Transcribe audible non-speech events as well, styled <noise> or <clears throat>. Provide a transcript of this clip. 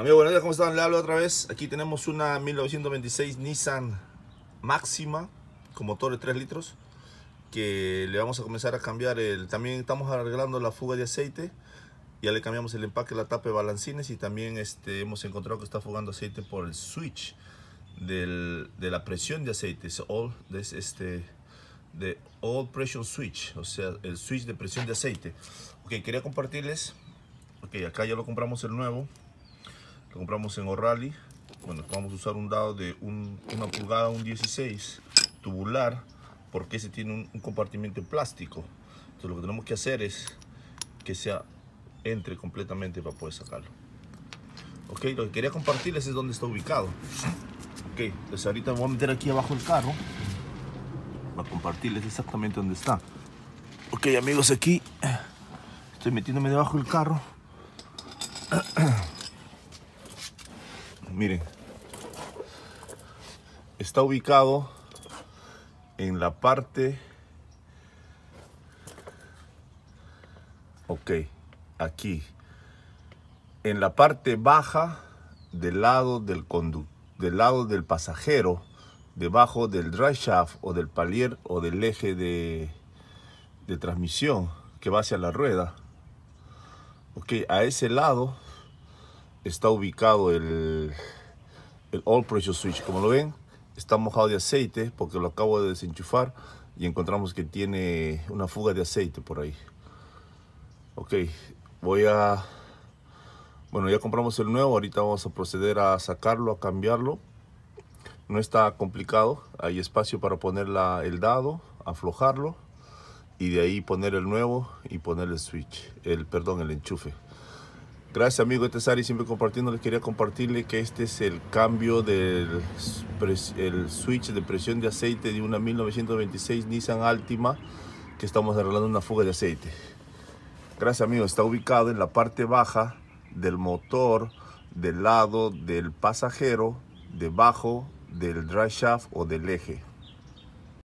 Amigo buenos días, ¿cómo están? Le hablo otra vez. Aquí tenemos una 1926 Nissan Máxima con motor de 3 litros que le vamos a comenzar a cambiar el... También estamos arreglando la fuga de aceite. Ya le cambiamos el empaque, la tapa de balancines y también este, hemos encontrado que está fugando aceite por el switch del, de la presión de aceite. Es all, este, de All Pressure Switch, o sea, el switch de presión de aceite. Ok, quería compartirles. Ok, acá ya lo compramos el nuevo. Lo compramos en O'Reilly. Bueno, vamos a usar un dado de una pulgada, un 16 tubular, porque ese tiene un, compartimiento plástico. Entonces lo que tenemos que hacer es que sea entre completamente para poder sacarlo. Ok, lo que quería compartirles es dónde está ubicado. Ok, entonces ahorita voy a meter aquí abajo el carro para compartirles exactamente dónde está. Ok, amigos, aquí estoy metiéndome debajo del carro. <clears throat> Miren, está ubicado en la parte... Ok, aquí. En la parte baja del lado del del lado del pasajero, debajo del drive shaft o del palier o del eje de, de transmisión que va hacia la rueda. Ok, a ese lado está ubicado el, el All Pressure Switch. Como lo ven, está mojado de aceite porque lo acabo de desenchufar y encontramos que tiene una fuga de aceite por ahí. Ok, voy a... Bueno, ya compramos el nuevo, ahorita vamos a proceder a sacarlo, a cambiarlo. No está complicado, hay espacio para poner el dado, aflojarlo y de ahí poner el nuevo y poner el switch, el perdón, el enchufe. Gracias amigo Ari, siempre compartiendo, les quería compartirle que este es el cambio del switch de presión de aceite de una 1926 Nissan Altima que estamos arreglando una fuga de aceite. Gracias amigo, está ubicado en la parte baja del motor, del lado del pasajero, debajo del drive shaft o del eje.